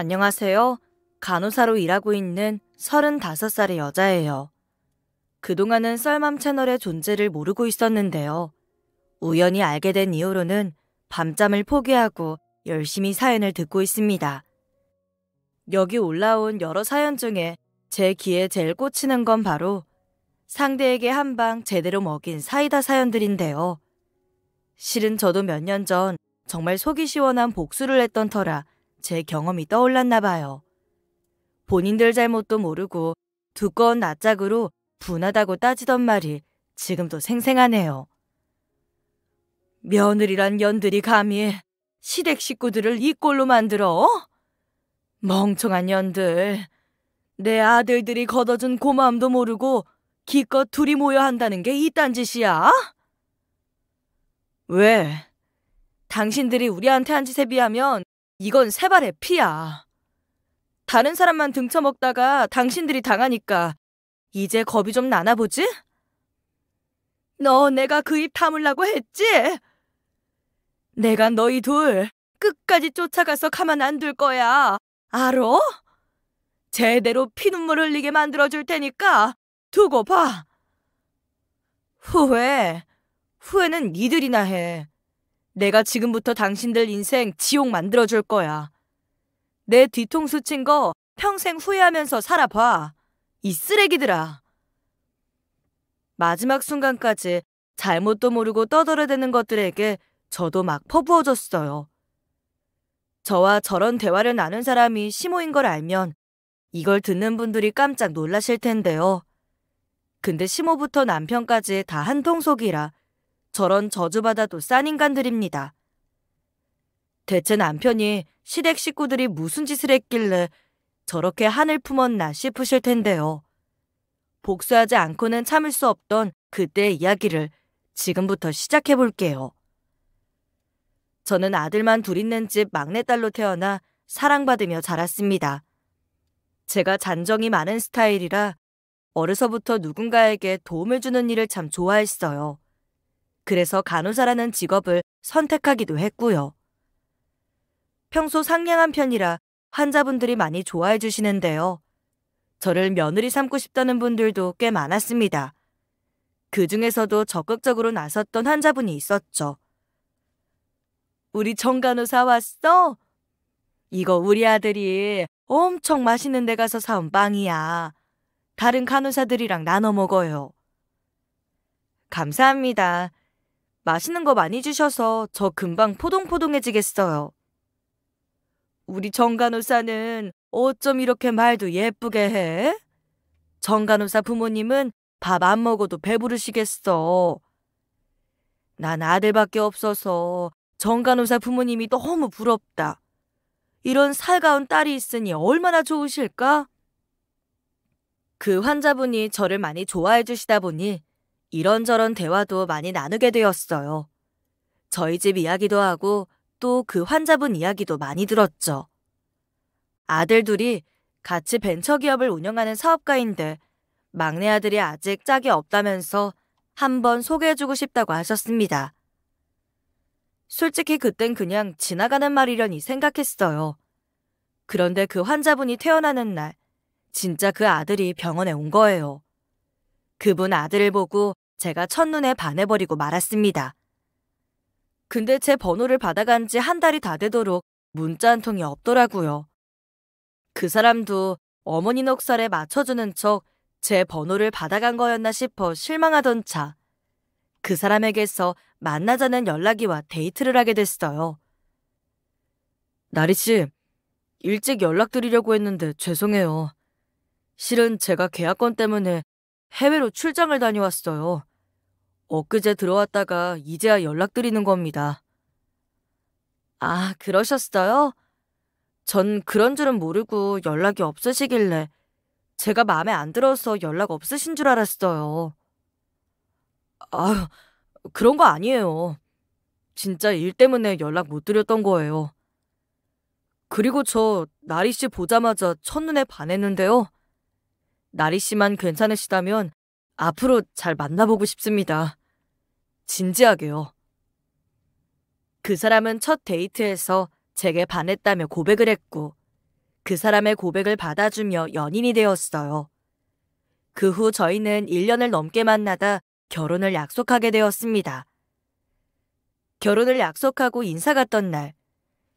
안녕하세요. 간호사로 일하고 있는 35살의 여자예요. 그동안은 썰맘 채널의 존재를 모르고 있었는데요. 우연히 알게 된 이후로는 밤잠을 포기하고 열심히 사연을 듣고 있습니다. 여기 올라온 여러 사연 중에 제 귀에 제일 꽂히는 건 바로 상대에게 한 방 제대로 먹인 사이다 사연들인데요. 실은 저도 몇 년 전 정말 속이 시원한 복수를 했던 터라 제 경험이 떠올랐나 봐요. 본인들 잘못도 모르고 두꺼운 낯짝으로 분하다고 따지던 말이 지금도 생생하네요. 며느리란 년들이 감히 시댁 식구들을 이 꼴로 만들어? 멍청한 년들. 내 아들들이 걷어준 고마움도 모르고 기껏 둘이 모여 한다는 게 이딴 짓이야? 왜? 당신들이 우리한테 한 짓에 비하면 이건 세발의 피야. 다른 사람만 등쳐먹다가 당신들이 당하니까 이제 겁이 좀 나나 보지? 너 내가 그 입 다물라고 했지? 내가 너희 둘 끝까지 쫓아가서 가만 안 둘 거야. 알어? 제대로 피눈물 흘리게 만들어줄 테니까 두고 봐. 후회, 후회는 니들이나 해. 내가 지금부터 당신들 인생 지옥 만들어줄 거야. 내 뒤통수 친 거 평생 후회하면서 살아봐. 이 쓰레기들아. 마지막 순간까지 잘못도 모르고 떠들어대는 것들에게 저도 막 퍼부어졌어요. 저와 저런 대화를 나눈 사람이 시모인 걸 알면 이걸 듣는 분들이 깜짝 놀라실 텐데요. 근데 시모부터 남편까지 다 한통속이라 저런 저주받아도 싼 인간들입니다. 대체 남편이 시댁 식구들이 무슨 짓을 했길래 저렇게 한을 품었나 싶으실 텐데요. 복수하지 않고는 참을 수 없던 그때의 이야기를 지금부터 시작해 볼게요. 저는 아들만 둘 있는 집 막내딸로 태어나 사랑받으며 자랐습니다. 제가 잔정이 많은 스타일이라 어려서부터 누군가에게 도움을 주는 일을 참 좋아했어요. 그래서 간호사라는 직업을 선택하기도 했고요. 평소 상냥한 편이라 환자분들이 많이 좋아해 주시는데요. 저를 며느리 삼고 싶다는 분들도 꽤 많았습니다. 그 중에서도 적극적으로 나섰던 환자분이 있었죠. 우리 정간호사 왔어? 이거 우리 아들이 엄청 맛있는 데 가서 사온 빵이야. 다른 간호사들이랑 나눠 먹어요. 감사합니다. 맛있는 거 많이 주셔서 저 금방 포동포동해지겠어요. 우리 정간호사는 어쩜 이렇게 말도 예쁘게 해? 정간호사 부모님은 밥 안 먹어도 배부르시겠어. 난 아들밖에 없어서 정간호사 부모님이 너무 부럽다. 이런 살가운 딸이 있으니 얼마나 좋으실까? 그 환자분이 저를 많이 좋아해 주시다 보니 이런저런 대화도 많이 나누게 되었어요. 저희 집 이야기도 하고 또 그 환자분 이야기도 많이 들었죠. 아들 둘이 같이 벤처기업을 운영하는 사업가인데 막내 아들이 아직 짝이 없다면서 한 번 소개해주고 싶다고 하셨습니다. 솔직히 그땐 그냥 지나가는 말이려니 생각했어요. 그런데 그 환자분이 태어나는 날, 진짜 그 아들이 병원에 온 거예요. 그분 아들을 보고 제가 첫눈에 반해버리고 말았습니다. 근데 제 번호를 받아간 지 한 달이 다 되도록 문자 한 통이 없더라고요. 그 사람도 어머니 넉살에 맞춰주는 척 제 번호를 받아간 거였나 싶어 실망하던 차. 그 사람에게서 만나자는 연락이와 데이트를 하게 됐어요. 나리 씨, 일찍 연락드리려고 했는데 죄송해요. 실은 제가 계약권 때문에 해외로 출장을 다녀왔어요. 엊그제 들어왔다가 이제야 연락드리는 겁니다. 아, 그러셨어요? 전 그런 줄은 모르고 연락이 없으시길래 제가 마음에 안 들어서 연락 없으신 줄 알았어요. 아, 그런 거 아니에요. 진짜 일 때문에 연락 못 드렸던 거예요. 그리고 저 나리 씨 보자마자 첫눈에 반했는데요. 나리 씨만 괜찮으시다면 앞으로 잘 만나보고 싶습니다. 진지하게요. 그 사람은 첫 데이트에서 제게 반했다며 고백을 했고 그 사람의 고백을 받아주며 연인이 되었어요. 그 후 저희는 1년을 넘게 만나다 결혼을 약속하게 되었습니다. 결혼을 약속하고 인사 갔던 날,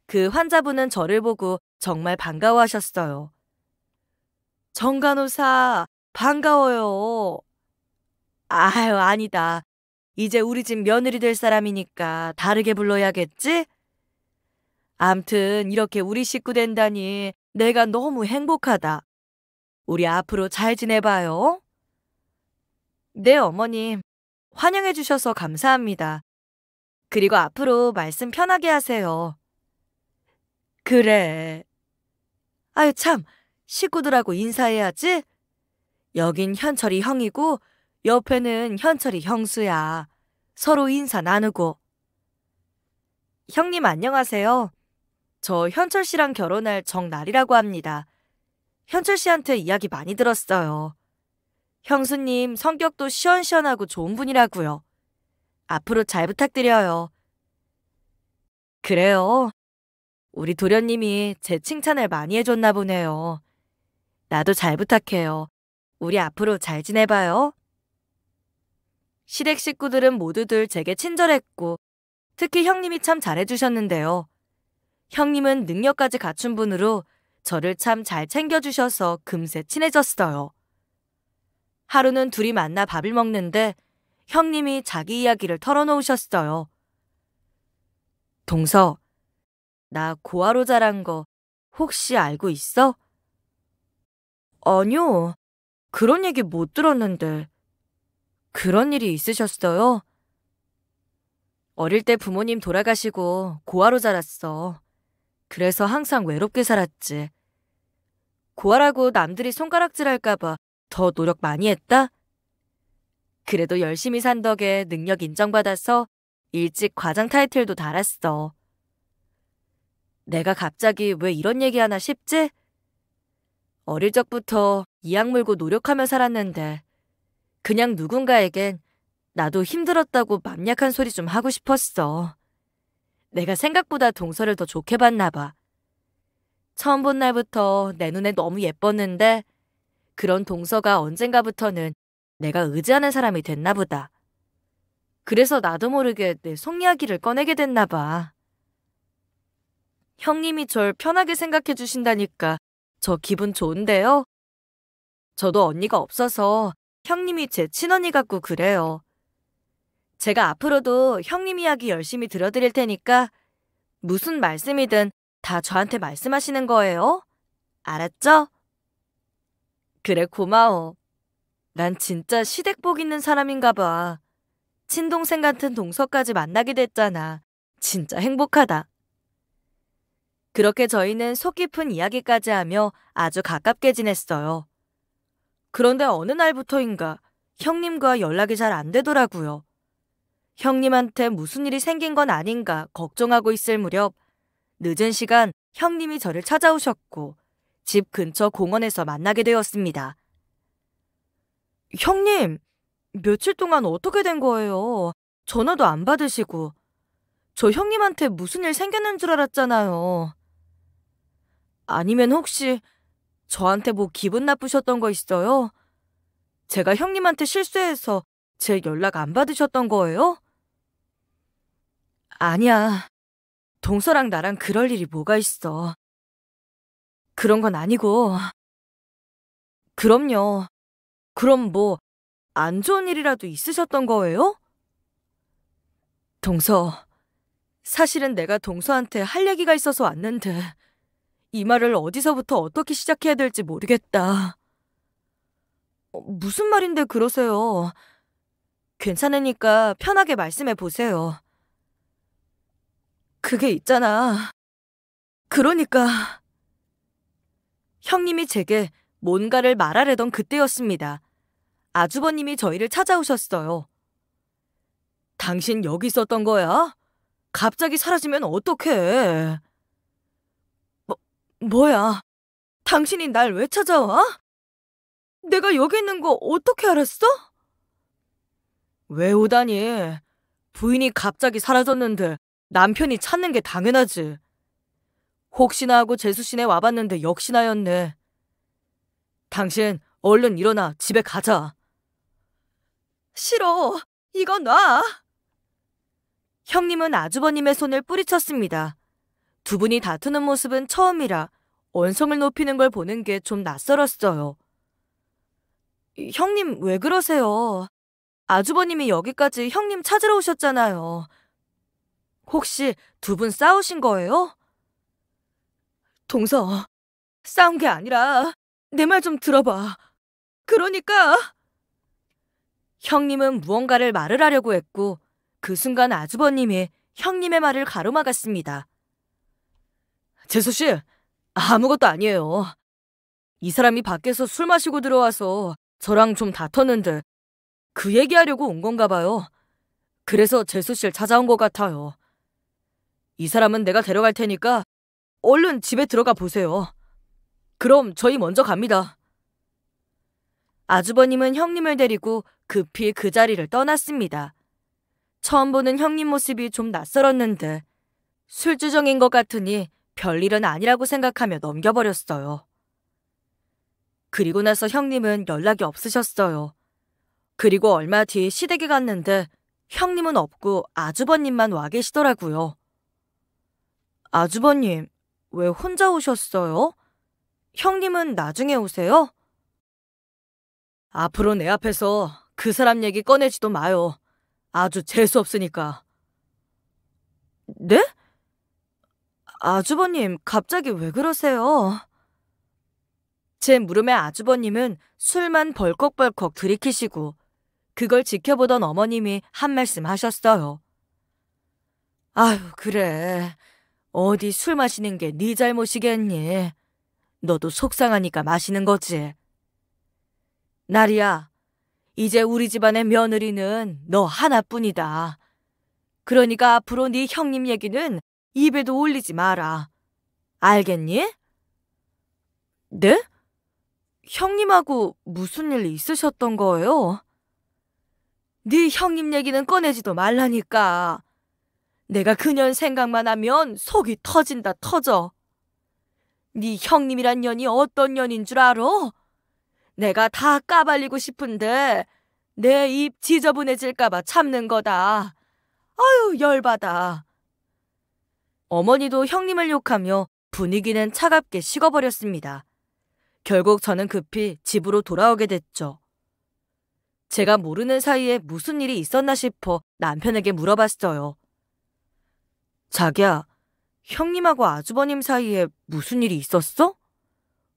그 환자분은 저를 보고 정말 반가워하셨어요. 정간호사, 반가워요. 아유, 아니다. 이제 우리 집 며느리 될 사람이니까 다르게 불러야겠지? 암튼 이렇게 우리 식구 된다니 내가 너무 행복하다. 우리 앞으로 잘 지내봐요. 네, 어머님. 환영해 주셔서 감사합니다. 그리고 앞으로 말씀 편하게 하세요. 그래. 아유, 참. 식구들하고 인사해야지. 여긴 현철이 형이고 옆에는 현철이 형수야. 서로 인사 나누고. 형님 안녕하세요. 저 현철 씨랑 결혼할 정날이라고 합니다. 현철 씨한테 이야기 많이 들었어요. 형수님 성격도 시원시원하고 좋은 분이라고요. 앞으로 잘 부탁드려요. 그래요. 우리 도련님이 제 칭찬을 많이 해줬나 보네요. 나도 잘 부탁해요. 우리 앞으로 잘 지내봐요. 시댁 식구들은 모두들 제게 친절했고 특히 형님이 참 잘해주셨는데요. 형님은 능력까지 갖춘 분으로 저를 참 잘 챙겨주셔서 금세 친해졌어요. 하루는 둘이 만나 밥을 먹는데 형님이 자기 이야기를 털어놓으셨어요. 동서, 나 고아로 자란 거 혹시 알고 있어? 아니요. 그런 얘기 못 들었는데. 그런 일이 있으셨어요? 어릴 때 부모님 돌아가시고 고아로 자랐어. 그래서 항상 외롭게 살았지. 고아라고 남들이 손가락질 할까봐 더 노력 많이 했다? 그래도 열심히 산 덕에 능력 인정받아서 일찍 과장 타이틀도 달았어. 내가 갑자기 왜 이런 얘기 하나 싶지? 어릴 적부터 이악 물고 노력하며 살았는데 그냥 누군가에겐 나도 힘들었다고 맘약한 소리 좀 하고 싶었어. 내가 생각보다 동서를 더 좋게 봤나 봐. 처음 본 날부터 내 눈에 너무 예뻤는데 그런 동서가 언젠가부터는 내가 의지하는 사람이 됐나 보다. 그래서 나도 모르게 내 속 이야기를 꺼내게 됐나 봐. 형님이 절 편하게 생각해 주신다니까 저 기분 좋은데요? 저도 언니가 없어서 형님이 제 친언니 같고 그래요. 제가 앞으로도 형님 이야기 열심히 들어드릴 테니까 무슨 말씀이든 다 저한테 말씀하시는 거예요. 알았죠? 그래, 고마워. 난 진짜 시댁복 있는 사람인가 봐. 친동생 같은 동서까지 만나게 됐잖아. 진짜 행복하다. 그렇게 저희는 속 깊은 이야기까지 하며 아주 가깝게 지냈어요. 그런데 어느 날부터인가 형님과 연락이 잘 안 되더라고요. 형님한테 무슨 일이 생긴 건 아닌가 걱정하고 있을 무렵 늦은 시간 형님이 저를 찾아오셨고 집 근처 공원에서 만나게 되었습니다. 형님, 며칠 동안 어떻게 된 거예요? 전화도 안 받으시고. 저 형님한테 무슨 일 생겼는 줄 알았잖아요. 아니면 혹시 저한테 뭐 기분 나쁘셨던 거 있어요? 제가 형님한테 실수해서 제 연락 안 받으셨던 거예요? 아니야. 동서랑 나랑 그럴 일이 뭐가 있어. 그런 건 아니고. 그럼요. 그럼 뭐, 안 좋은 일이라도 있으셨던 거예요? 동서, 사실은 내가 동서한테 할 얘기가 있어서 왔는데, 이 말을 어디서부터 어떻게 시작해야 될지 모르겠다. 어, 무슨 말인데 그러세요? 괜찮으니까 편하게 말씀해 보세요. 그게 있잖아. 그러니까. 형님이 제게 뭔가를 말하려던 그때였습니다. 아주버님이 저희를 찾아오셨어요. 당신 여기 있었던 거야? 갑자기 사라지면 어떡해. 뭐야? 당신이 날 왜 찾아와? 내가 여기 있는 거 어떻게 알았어? 왜 오다니? 부인이 갑자기 사라졌는데 남편이 찾는 게 당연하지. 혹시나 하고 제수씨네 와봤는데 역시나였네. 당신 얼른 일어나 집에 가자. 싫어. 이건 놔. 형님은 아주버님의 손을 뿌리쳤습니다. 두 분이 다투는 모습은 처음이라 원성을 높이는 걸 보는 게 좀 낯설었어요. 형님 왜 그러세요? 아주버님이 여기까지 형님 찾으러 오셨잖아요. 혹시 두 분 싸우신 거예요? 동서, 싸운 게 아니라 내 말 좀 들어봐. 그러니까 형님은 무언가를 말을 하려고 했고 그 순간 아주버님이 형님의 말을 가로막았습니다. 제수 씨, 아무것도 아니에요. 이 사람이 밖에서 술 마시고 들어와서 저랑 좀 다퉜는데 그 얘기하려고 온 건가 봐요. 그래서 재수 씨를 찾아온 것 같아요. 이 사람은 내가 데려갈 테니까 얼른 집에 들어가 보세요. 그럼 저희 먼저 갑니다. 아주버님은 형님을 데리고 급히 그 자리를 떠났습니다. 처음 보는 형님 모습이 좀 낯설었는데 술주정인 것 같으니 별일은 아니라고 생각하며 넘겨버렸어요. 그리고 나서 형님은 연락이 없으셨어요. 그리고 얼마 뒤 시댁에 갔는데 형님은 없고 아주버님만 와 계시더라고요. 아주버님, 왜 혼자 오셨어요? 형님은 나중에 오세요? 앞으로 내 앞에서 그 사람 얘기 꺼내지도 마요. 아주 재수없으니까. 네? 아주버님, 갑자기 왜 그러세요? 제 물음에 아주버님은 술만 벌컥벌컥 들이키시고 그걸 지켜보던 어머님이 한 말씀 하셨어요. 아휴 그래. 어디 술 마시는 게 네 잘못이겠니? 너도 속상하니까 마시는 거지. 나리야, 이제 우리 집안의 며느리는 너 하나뿐이다. 그러니까 앞으로 네 형님 얘기는 입에도 올리지 마라. 알겠니? 네? 형님하고 무슨 일 있으셨던 거예요? 네 형님 얘기는 꺼내지도 말라니까. 내가 그년 생각만 하면 속이 터진다 터져. 네 형님이란 년이 어떤 년인 줄 알아? 내가 다 까발리고 싶은데 내 입 지저분해질까봐 참는 거다. 아유 열받아. 어머니도 형님을 욕하며 분위기는 차갑게 식어버렸습니다. 결국 저는 급히 집으로 돌아오게 됐죠. 제가 모르는 사이에 무슨 일이 있었나 싶어 남편에게 물어봤어요. 자기야, 형님하고 아주버님 사이에 무슨 일이 있었어?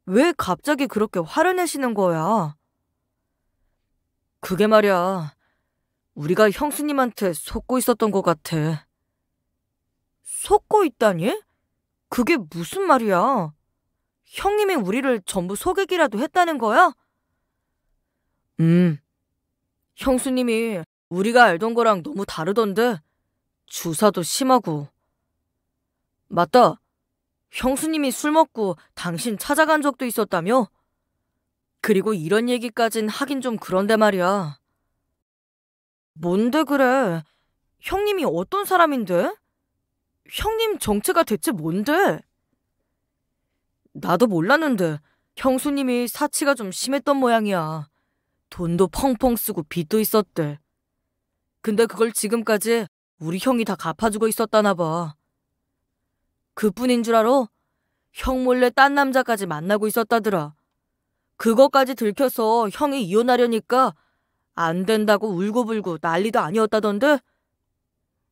왜 갑자기 그렇게 화를 내시는 거야? 그게 말이야. 우리가 형수님한테 속고 있었던 것 같아. 속고 있다니? 그게 무슨 말이야? 형님이 우리를 전부 소객기라도 했다는 거야? 음. 형수님이 우리가 알던 거랑 너무 다르던데. 주사도 심하고. 맞다. 형수님이 술 먹고 당신 찾아간 적도 있었다며? 그리고 이런 얘기까진 하긴 좀 그런데 말이야. 뭔데 그래? 형님이 어떤 사람인데? 형님 정체가 대체 뭔데? 나도 몰랐는데 형수님이 사치가 좀 심했던 모양이야. 돈도 펑펑 쓰고 빚도 있었대. 근데 그걸 지금까지 우리 형이 다 갚아주고 있었다나 봐. 그뿐인 줄 알아? 형 몰래 딴 남자까지 만나고 있었다더라. 그거까지 들켜서 형이 이혼하려니까 안 된다고 울고불고 난리도 아니었다던데?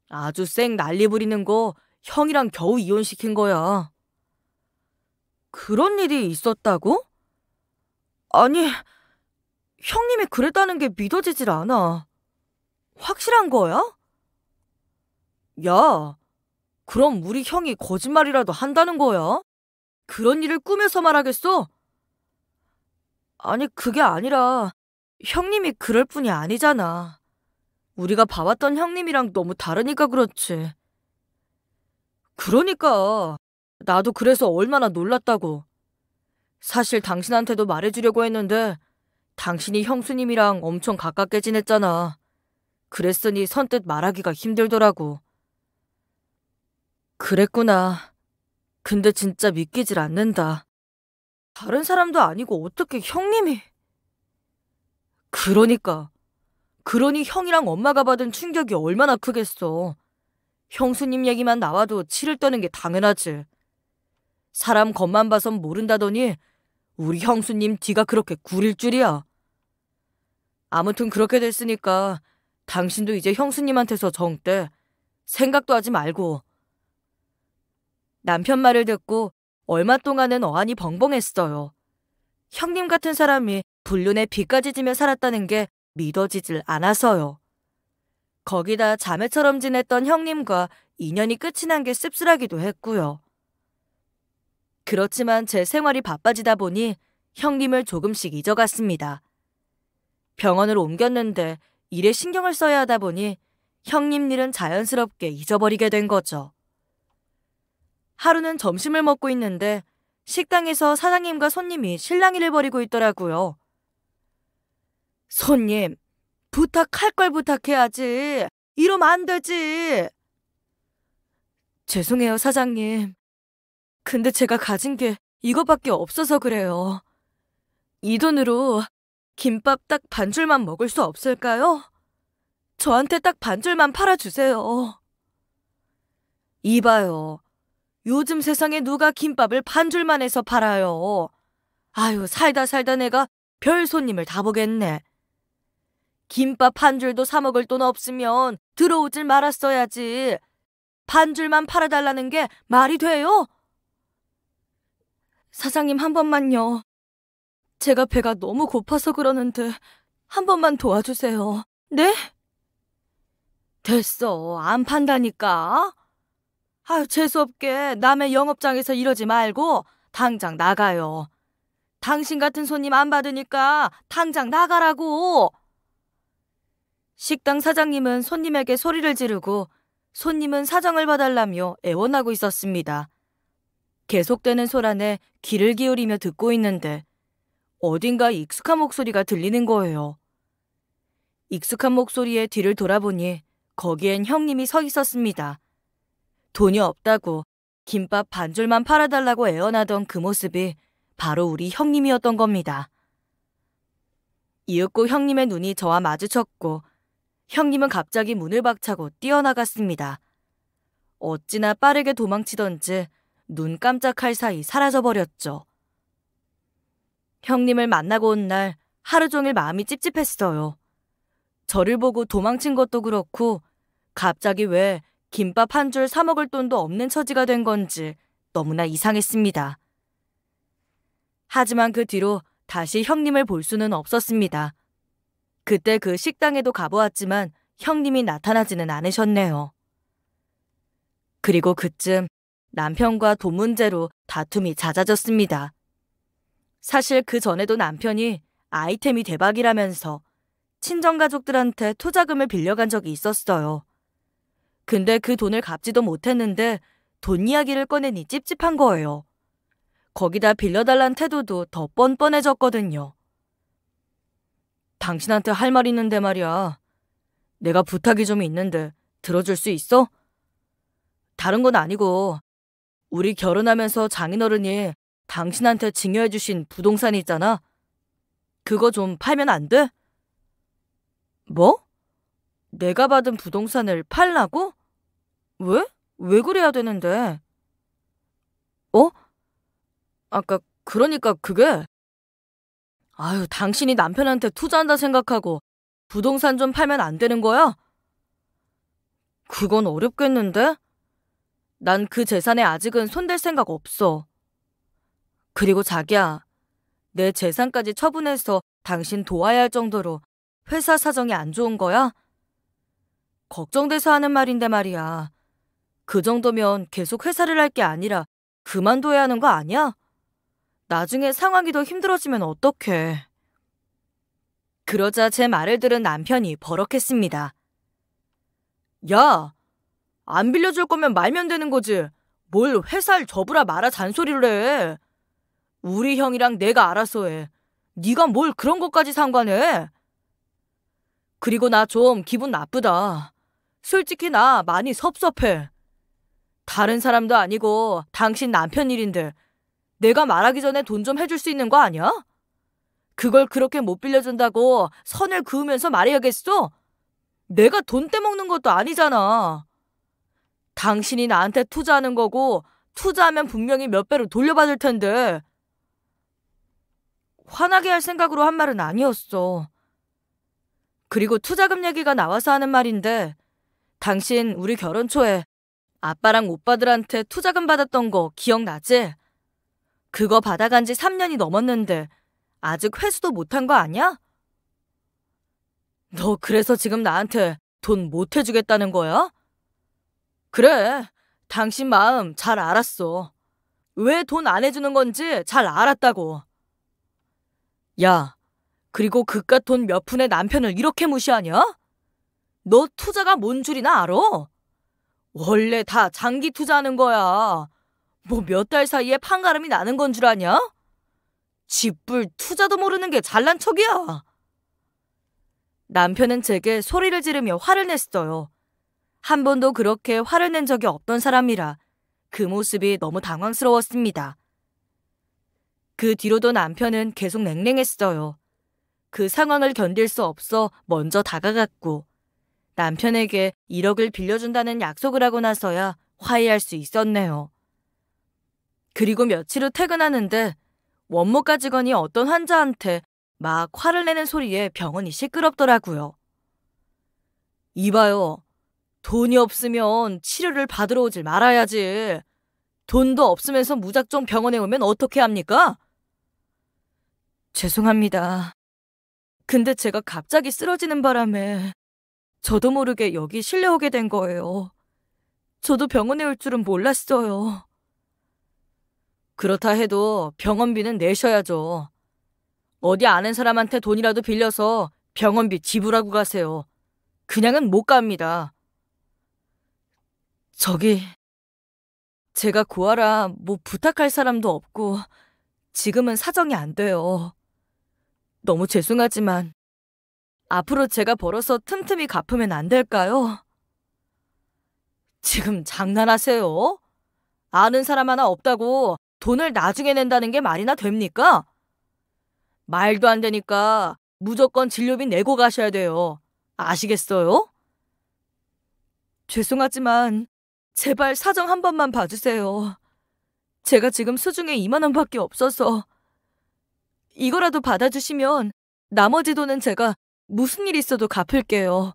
아주 쌩 난리 부리는 거 형이랑 겨우 이혼시킨 거야. 그런 일이 있었다고? 아니, 형님이 그랬다는 게 믿어지질 않아. 확실한 거야? 야, 그럼 우리 형이 거짓말이라도 한다는 거야? 그런 일을 꿈에서 말하겠어? 아니, 그게 아니라 형님이 그럴 뿐이 아니잖아. 우리가 봐왔던 형님이랑 너무 다르니까 그렇지. 그러니까. 나도 그래서 얼마나 놀랐다고. 사실 당신한테도 말해주려고 했는데 당신이 형수님이랑 엄청 가깝게 지냈잖아. 그랬으니 선뜻 말하기가 힘들더라고. 그랬구나. 근데 진짜 믿기질 않는다. 다른 사람도 아니고 어떻게 형님이... 그러니까. 그러니 형이랑 엄마가 받은 충격이 얼마나 크겠어. 형수님 얘기만 나와도 치를 떠는 게 당연하지. 사람 겉만 봐선 모른다더니 우리 형수님 뒤가 그렇게 구릴 줄이야. 아무튼 그렇게 됐으니까 당신도 이제 형수님한테서 정때 생각도 하지 말고. 남편 말을 듣고 얼마 동안은 어안이 벙벙했어요. 형님 같은 사람이 불륜에 비까지 지며 살았다는 게 믿어지질 않아서요. 거기다 자매처럼 지냈던 형님과 인연이 끝이 난 게 씁쓸하기도 했고요. 그렇지만 제 생활이 바빠지다 보니 형님을 조금씩 잊어갔습니다. 병원을 옮겼는데 일에 신경을 써야 하다 보니 형님 일은 자연스럽게 잊어버리게 된 거죠. 하루는 점심을 먹고 있는데 식당에서 사장님과 손님이 실랑이를 벌이고 있더라고요. 손님, 부탁할 걸 부탁해야지. 이러면 안 되지. 죄송해요, 사장님. 근데 제가 가진 게 이거밖에 없어서 그래요. 이 돈으로 김밥 딱 반 줄만 먹을 수 없을까요? 저한테 딱 반 줄만 팔아주세요. 이봐요. 요즘 세상에 누가 김밥을 반 줄만 해서 팔아요. 아유, 살다 살다 내가 별 손님을 다 보겠네. 김밥 한 줄도 사 먹을 돈 없으면 들어오질 말았어야지. 반 줄만 팔아달라는 게 말이 돼요? 사장님 한 번만요. 제가 배가 너무 고파서 그러는데 한 번만 도와주세요. 네? 됐어. 안 판다니까. 아, 재수없게 남의 영업장에서 이러지 말고 당장 나가요. 당신 같은 손님 안 받으니까 당장 나가라고. 식당 사장님은 손님에게 소리를 지르고 손님은 사정을 봐달라며 애원하고 있었습니다. 계속되는 소란에 귀를 기울이며 듣고 있는데 어딘가 익숙한 목소리가 들리는 거예요. 익숙한 목소리에 뒤를 돌아보니 거기엔 형님이 서 있었습니다. 돈이 없다고 김밥 반 줄만 팔아달라고 애원하던 그 모습이 바로 우리 형님이었던 겁니다. 이윽고 형님의 눈이 저와 마주쳤고 형님은 갑자기 문을 박차고 뛰어나갔습니다. 어찌나 빠르게 도망치던지 눈 깜짝할 사이 사라져버렸죠. 형님을 만나고 온 날 하루 종일 마음이 찝찝했어요. 저를 보고 도망친 것도 그렇고 갑자기 왜 김밥 한 줄 사먹을 돈도 없는 처지가 된 건지 너무나 이상했습니다. 하지만 그 뒤로 다시 형님을 볼 수는 없었습니다. 그때 그 식당에도 가보았지만 형님이 나타나지는 않으셨네요. 그리고 그쯤 남편과 돈 문제로 다툼이 잦아졌습니다. 사실 그 전에도 남편이 아이템이 대박이라면서 친정가족들한테 투자금을 빌려간 적이 있었어요. 근데 그 돈을 갚지도 못했는데 돈 이야기를 꺼내니 찝찝한 거예요. 거기다 빌려달란 태도도 더 뻔뻔해졌거든요. 당신한테 할 말 있는데 말이야. 내가 부탁이 좀 있는데 들어줄 수 있어? 다른 건 아니고 우리 결혼하면서 장인어른이 당신한테 증여해 주신 부동산이 있잖아. 그거 좀 팔면 안 돼? 뭐? 내가 받은 부동산을 팔라고? 왜? 왜 그래야 되는데? 어? 아까 그러니까 그게 아유, 당신이 남편한테 투자한다 생각하고 부동산 좀 팔면 안 되는 거야? 그건 어렵겠는데? 난 그 재산에 아직은 손댈 생각 없어. 그리고 자기야, 내 재산까지 처분해서 당신 도와야 할 정도로 회사 사정이 안 좋은 거야? 걱정돼서 하는 말인데 말이야. 그 정도면 계속 회사를 할 게 아니라 그만둬야 하는 거 아니야? 나중에 상황이 더 힘들어지면 어떡해. 그러자 제 말을 들은 남편이 버럭했습니다. 야, 안 빌려줄 거면 말면 되는 거지. 뭘 회사를 접으라 말아 잔소리를 해. 우리 형이랑 내가 알아서 해. 네가 뭘 그런 것까지 상관해. 그리고 나 좀 기분 나쁘다. 솔직히 나 많이 섭섭해. 다른 사람도 아니고 당신 남편 일인데 내가 말하기 전에 돈 좀 해줄 수 있는 거 아니야? 그걸 그렇게 못 빌려준다고 선을 그으면서 말해야겠어? 내가 돈 떼먹는 것도 아니잖아. 당신이 나한테 투자하는 거고 투자하면 분명히 몇 배로 돌려받을 텐데. 화나게 할 생각으로 한 말은 아니었어. 그리고 투자금 얘기가 나와서 하는 말인데 당신 우리 결혼 초에 아빠랑 오빠들한테 투자금 받았던 거 기억나지? 그거 받아간 지 3년이 넘었는데 아직 회수도 못한 거 아니야? 너 그래서 지금 나한테 돈 못 해주겠다는 거야? 그래, 당신 마음 잘 알았어. 왜 돈 안 해주는 건지 잘 알았다고. 야, 그리고 그깟 돈 몇 푼의 남편을 이렇게 무시하냐? 너 투자가 뭔 줄이나 알아? 원래 다 장기 투자하는 거야. 뭐몇달 사이에 판가름이 나는 건 줄 아냐? 집불 투자도 모르는 게 잘난 척이야. 남편은 제게 소리를 지르며 화를 냈어요. 한 번도 그렇게 화를 낸 적이 없던 사람이라 그 모습이 너무 당황스러웠습니다. 그 뒤로도 남편은 계속 냉랭했어요. 그 상황을 견딜 수 없어 먼저 다가갔고 남편에게 1억을 빌려준다는 약속을 하고 나서야 화해할 수 있었네요. 그리고 며칠 후 퇴근하는데 원무가 직원이 어떤 환자한테 막 화를 내는 소리에 병원이 시끄럽더라고요. 이봐요. 돈이 없으면 치료를 받으러 오질 말아야지. 돈도 없으면서 무작정 병원에 오면 어떻게 합니까? 죄송합니다. 근데 제가 갑자기 쓰러지는 바람에 저도 모르게 여기 실려오게 된 거예요. 저도 병원에 올 줄은 몰랐어요. 그렇다 해도 병원비는 내셔야죠. 어디 아는 사람한테 돈이라도 빌려서 병원비 지불하고 가세요. 그냥은 못 갑니다. 저기, 제가 구하라 뭐 부탁할 사람도 없고 지금은 사정이 안 돼요. 너무 죄송하지만 앞으로 제가 벌어서 틈틈이 갚으면 안 될까요? 지금 장난하세요? 아는 사람 하나 없다고 돈을 나중에 낸다는 게 말이나 됩니까? 말도 안 되니까 무조건 진료비 내고 가셔야 돼요. 아시겠어요? 죄송하지만 제발 사정 한 번만 봐주세요. 제가 지금 수중에 2만 원밖에 없어서 이거라도 받아주시면 나머지 돈은 제가 무슨 일 있어도 갚을게요.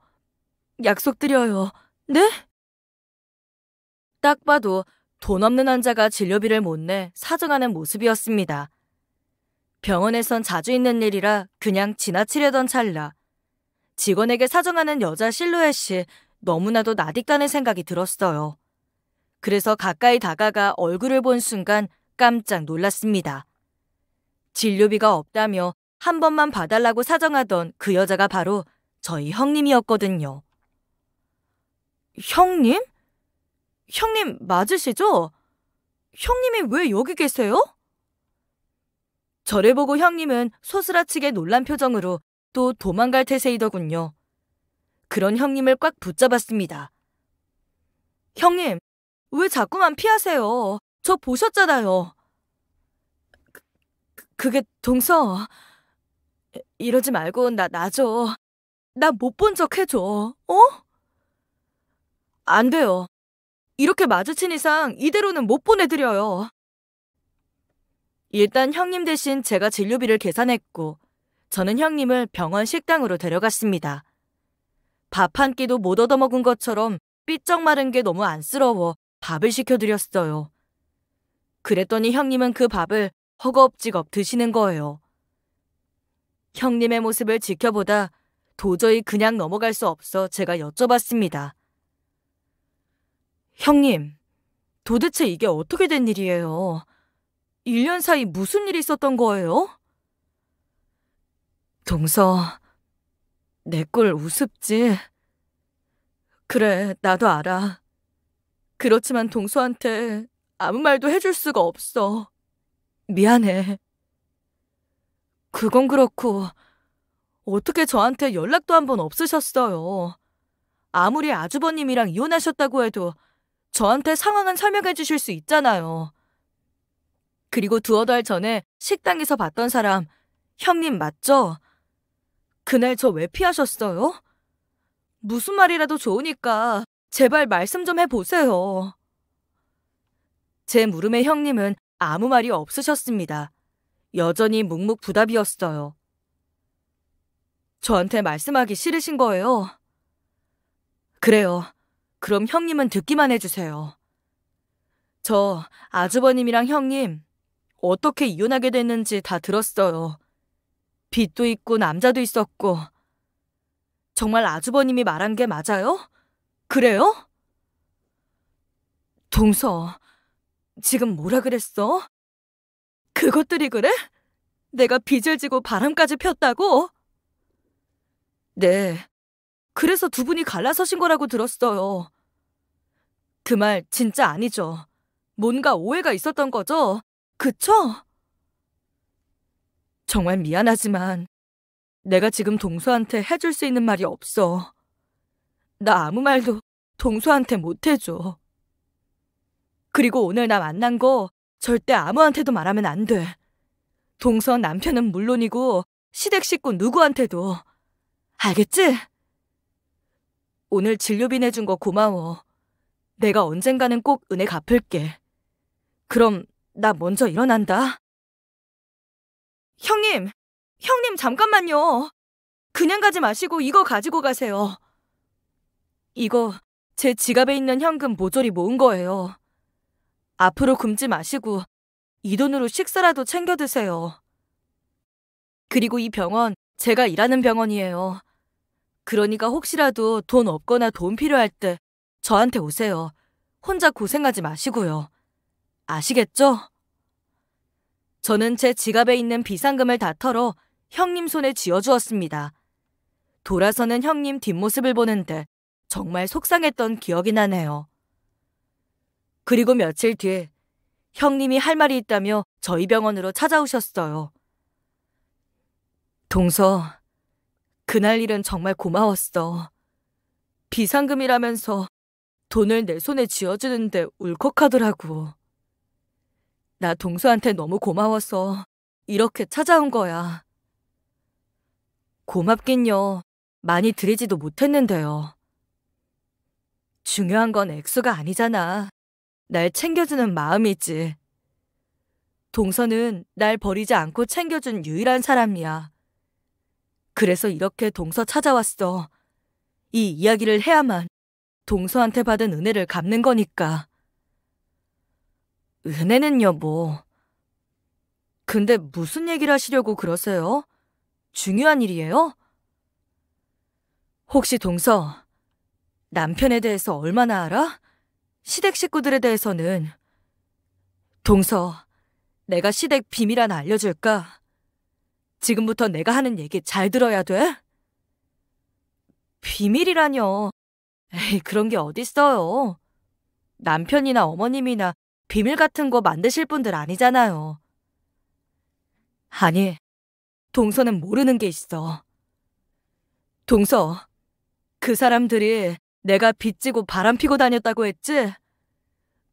약속드려요. 네? 딱 봐도 돈 없는 환자가 진료비를 못 내 사정하는 모습이었습니다. 병원에선 자주 있는 일이라 그냥 지나치려던 찰나. 직원에게 사정하는 여자 실루엣이 너무나도 나딕까는 생각이 들었어요. 그래서 가까이 다가가 얼굴을 본 순간 깜짝 놀랐습니다. 진료비가 없다며 한 번만 봐달라고 사정하던 그 여자가 바로 저희 형님이었거든요. 형님? 형님 맞으시죠? 형님이 왜 여기 계세요? 저를 보고 형님은 소스라치게 놀란 표정으로 또 도망갈 태세이더군요. 그런 형님을 꽉 붙잡았습니다. 형님, 왜 자꾸만 피하세요? 저 보셨잖아요. 그, 그게 동서. 이러지 말고 나나줘나 못 본 척 해줘. 어? 안 돼요. 이렇게 마주친 이상 이대로는 못 보내드려요. 일단 형님 대신 제가 진료비를 계산했고 저는 형님을 병원 식당으로 데려갔습니다. 밥 한 끼도 못 얻어먹은 것처럼 삐쩍 마른 게 너무 안쓰러워 밥을 시켜드렸어요. 그랬더니 형님은 그 밥을 허겁지겁 드시는 거예요. 형님의 모습을 지켜보다 도저히 그냥 넘어갈 수 없어 제가 여쭤봤습니다. 형님, 도대체 이게 어떻게 된 일이에요? 1년 사이 무슨 일이 있었던 거예요? 동서, 내 꼴 우습지? 그래, 나도 알아. 그렇지만 동서한테 아무 말도 해줄 수가 없어. 미안해. 그건 그렇고, 어떻게 저한테 연락도 한 번 없으셨어요? 아무리 아주버님이랑 이혼하셨다고 해도 저한테 상황은 설명해 주실 수 있잖아요. 그리고 두어 달 전에 식당에서 봤던 사람, 형님 맞죠? 그날 저 왜 피하셨어요? 무슨 말이라도 좋으니까 제발 말씀 좀 해보세요. 제 물음에 형님은 아무 말이 없으셨습니다. 여전히 묵묵부답이었어요. 저한테 말씀하기 싫으신 거예요. 그래요. 그럼 형님은 듣기만 해주세요. 저 아주버님이랑 형님 어떻게 이혼하게 됐는지 다 들었어요. 빚도 있고 남자도 있었고. 정말 아주버님이 말한 게 맞아요? 그래요? 동서, 지금 뭐라 그랬어? 그것들이 그래? 내가 빚을 지고 바람까지 폈다고? 네, 그래서 두 분이 갈라서신 거라고 들었어요. 그 말 진짜 아니죠. 뭔가 오해가 있었던 거죠? 그쵸? 정말 미안하지만 내가 지금 동서한테 해줄 수 있는 말이 없어. 나 아무 말도 동서한테 못 해줘. 그리고 오늘 나 만난 거 절대 아무한테도 말하면 안 돼. 동서 남편은 물론이고 시댁 식구 누구한테도. 알겠지? 오늘 진료비 내준 거 고마워. 내가 언젠가는 꼭 은혜 갚을게. 그럼 나 먼저 일어난다. 형님, 형님 잠깐만요. 그냥 가지 마시고 이거 가지고 가세요. 이거 제 지갑에 있는 현금 모조리 모은 거예요. 앞으로 굶지 마시고 이 돈으로 식사라도 챙겨 드세요. 그리고 이 병원 제가 일하는 병원이에요. 그러니까 혹시라도 돈 없거나 돈 필요할 때 저한테 오세요. 혼자 고생하지 마시고요. 아시겠죠? 저는 제 지갑에 있는 비상금을 다 털어 형님 손에 쥐어주었습니다. 돌아서는 형님 뒷모습을 보는데 정말 속상했던 기억이 나네요. 그리고 며칠 뒤에 형님이 할 말이 있다며 저희 병원으로 찾아오셨어요. 동서, 그날 일은 정말 고마웠어. 비상금이라면서 돈을 내 손에 쥐어주는데 울컥하더라고. 나 동수한테 너무 고마워서 이렇게 찾아온 거야. 고맙긴요. 많이 드리지도 못했는데요. 중요한 건 액수가 아니잖아. 날 챙겨주는 마음이지. 동서는 날 버리지 않고 챙겨준 유일한 사람이야. 그래서 이렇게 동서 찾아왔어. 이 이야기를 해야만 동서한테 받은 은혜를 갚는 거니까. 은혜는요, 뭐. 근데 무슨 얘기를 하시려고 그러세요? 중요한 일이에요? 혹시 동서, 남편에 대해서 얼마나 알아? 시댁 식구들에 대해서는. 동서, 내가 시댁 비밀 하나 알려줄까? 지금부터 내가 하는 얘기 잘 들어야 돼? 비밀이라뇨. 에이, 그런 게 어딨어요. 남편이나 어머님이나 비밀 같은 거 만드실 분들 아니잖아요. 아니, 동서는 모르는 게 있어. 동서, 그 사람들이 내가 빚지고 바람 피고 다녔다고 했지?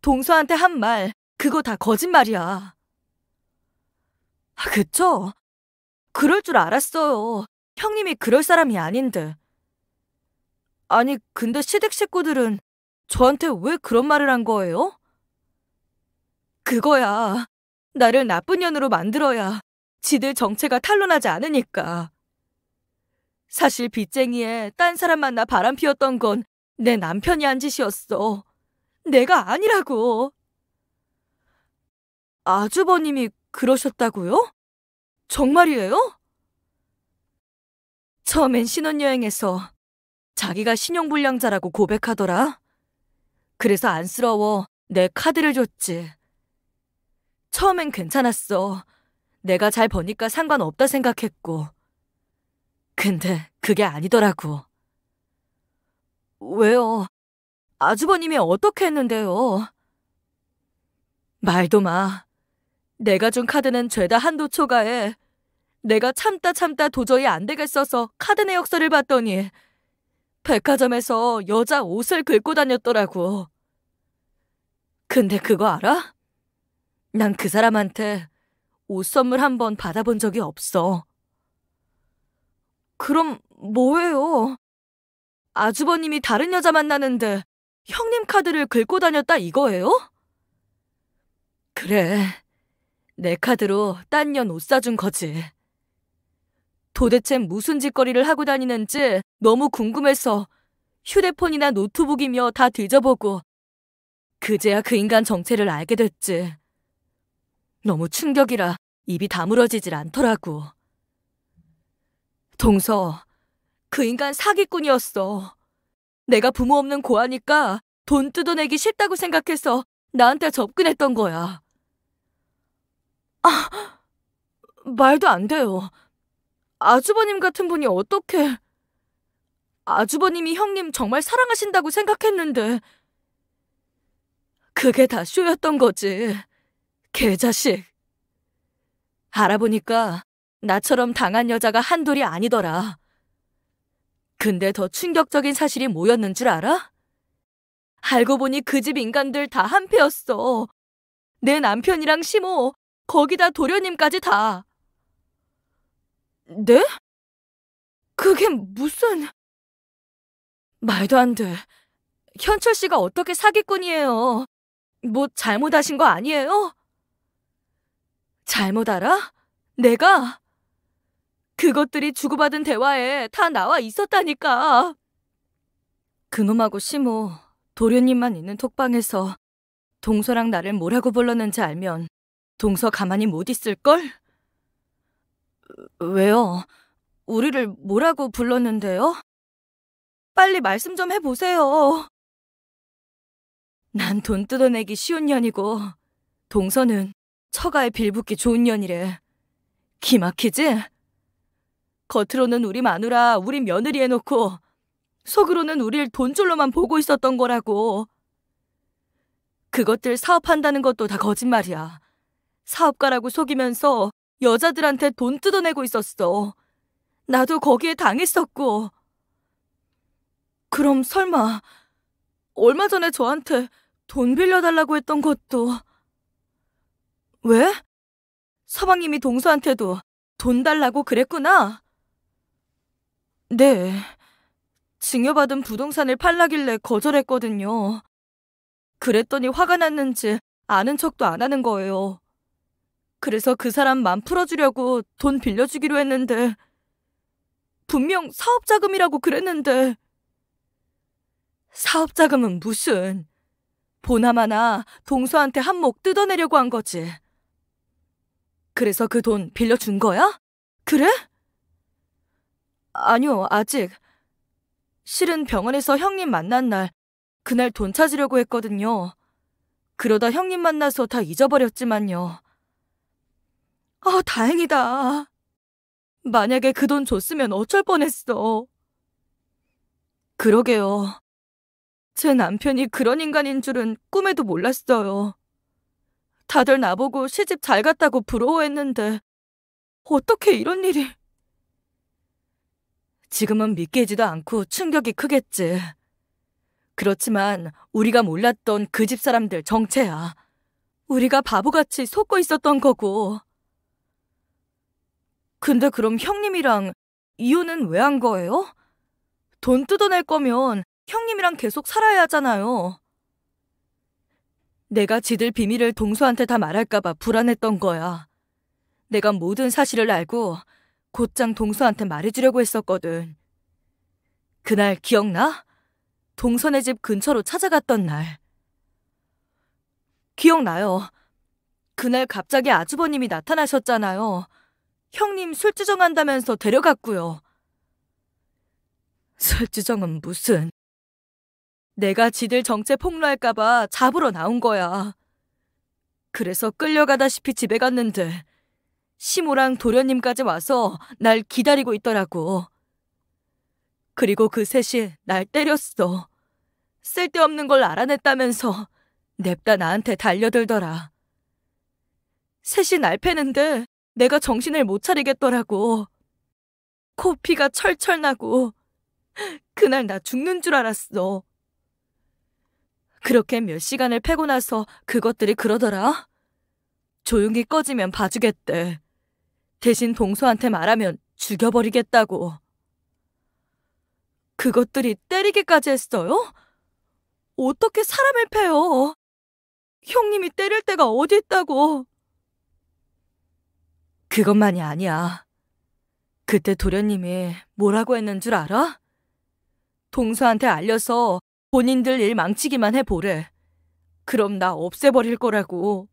동서한테 한 말, 그거 다 거짓말이야. 아, 그쵸? 그럴 줄 알았어요. 형님이 그럴 사람이 아닌데. 아니, 근데 시댁 식구들은 저한테 왜 그런 말을 한 거예요? 그거야. 나를 나쁜 년으로 만들어야 지들 정체가 탄로나지 않으니까. 사실 빚쟁이에 딴 사람 만나 바람 피웠던 건 내 남편이 한 짓이었어. 내가 아니라고. 아주버님이 그러셨다고요? 정말이에요? 처음엔 신혼여행에서 자기가 신용불량자라고 고백하더라. 그래서 안쓰러워 내 카드를 줬지. 처음엔 괜찮았어. 내가 잘 버니까 상관없다 생각했고. 근데 그게 아니더라고. 왜요? 아주버님이 어떻게 했는데요? 말도 마. 내가 준 카드는 죄다 한도 초과해. 내가 참다 참다 도저히 안 되겠어서 카드 내역서를 봤더니 백화점에서 여자 옷을 긁고 다녔더라고. 근데 그거 알아? 난 그 사람한테 옷 선물 한 번 받아본 적이 없어. 그럼 뭐예요? 아주버님이 다른 여자 만나는데 형님 카드를 긁고 다녔다 이거예요? 그래. 내 카드로 딴 년 옷 사준 거지. 도대체 무슨 짓거리를 하고 다니는지 너무 궁금해서 휴대폰이나 노트북이며 다 뒤져보고 그제야 그 인간 정체를 알게 됐지. 너무 충격이라 입이 다물어지질 않더라고. 동서, 그 인간 사기꾼이었어. 내가 부모 없는 고아니까 돈 뜯어내기 싫다고 생각해서 나한테 접근했던 거야. 아, 말도 안 돼요. 아주버님 같은 분이 어떻게... 아주버님이 형님 정말 사랑하신다고 생각했는데... 그게 다 쇼였던 거지. 개자식. 알아보니까 나처럼 당한 여자가 한둘이 아니더라. 근데 더 충격적인 사실이 뭐였는 줄 알아? 알고 보니 그 집 인간들 다 한패였어. 내 남편이랑 심호, 거기다 도련님까지 다. 네? 그게 무슨... 말도 안 돼. 현철 씨가 어떻게 사기꾼이에요? 뭐 잘못하신 거 아니에요? 잘못 알아? 내가? 그것들이 주고받은 대화에 다 나와 있었다니까. 그놈하고 심모 뭐 도련님만 있는 톡방에서 동서랑 나를 뭐라고 불렀는지 알면 동서 가만히 못 있을걸? 왜요? 우리를 뭐라고 불렀는데요? 빨리 말씀 좀 해보세요. 난 돈 뜯어내기 쉬운 년이고, 동서는 처가에 빌붙기 좋은 년이래. 기막히지? 겉으로는 우리 마누라, 우리 며느리 해놓고, 속으로는 우릴 돈줄로만 보고 있었던 거라고. 그것들 사업한다는 것도 다 거짓말이야. 사업가라고 속이면서 여자들한테 돈 뜯어내고 있었어. 나도 거기에 당했었고. 그럼 설마 얼마 전에 저한테 돈 빌려달라고 했던 것도 왜? 서방님이 동서한테도 돈 달라고 그랬구나. 네. 증여받은 부동산을 팔라길래 거절했거든요. 그랬더니 화가 났는지 아는 척도 안 하는 거예요. 그래서 그 사람 맘 풀어주려고 돈 빌려주기로 했는데 분명 사업자금이라고 그랬는데 사업자금은 무슨 보나마나 동서한테 한몫 뜯어내려고 한 거지. 그래서 그 돈 빌려준 거야? 그래? 아니요, 아직. 실은 병원에서 형님 만난 날, 그날 돈 찾으려고 했거든요. 그러다 형님 만나서 다 잊어버렸지만요. 아, 다행이다. 만약에 그 돈 줬으면 어쩔 뻔했어. 그러게요. 제 남편이 그런 인간인 줄은 꿈에도 몰랐어요. 다들 나보고 시집 잘 갔다고 부러워했는데 어떻게 이런 일이... 지금은 믿기지도 않고 충격이 크겠지. 그렇지만 우리가 몰랐던 그 집 사람들 정체야. 우리가 바보같이 속고 있었던 거고. 근데 그럼 형님이랑 이혼은 왜 한 거예요? 돈 뜯어낼 거면 형님이랑 계속 살아야 하잖아요. 내가 지들 비밀을 동수한테다 말할까봐 불안했던 거야. 내가 모든 사실을 알고 곧장 동수한테 말해주려고 했었거든. 그날 기억나? 동선의 집 근처로 찾아갔던 날. 기억나요. 그날 갑자기 아주버님이 나타나셨잖아요. 형님 술주정한다면서 데려갔고요. 술주정은 무슨... 내가 지들 정체 폭로할까봐 잡으러 나온 거야. 그래서 끌려가다시피 집에 갔는데 시모랑 도련님까지 와서 날 기다리고 있더라고. 그리고 그 셋이 날 때렸어. 쓸데없는 걸 알아냈다면서 냅다 나한테 달려들더라. 셋이 날 패는데 내가 정신을 못 차리겠더라고. 코피가 철철 나고 그날 나 죽는 줄 알았어. 그렇게 몇 시간을 패고 나서 그것들이 그러더라. 조용히 꺼지면 봐주겠대. 대신 동서한테 말하면 죽여버리겠다고. 그것들이 때리기까지 했어요? 어떻게 사람을 패요? 형님이 때릴 때가 어디 있다고. 그것만이 아니야. 그때 도련님이 뭐라고 했는 줄 알아? 동서한테 알려서 본인들 일 망치기만 해보래. 그럼 나 없애버릴 거라고.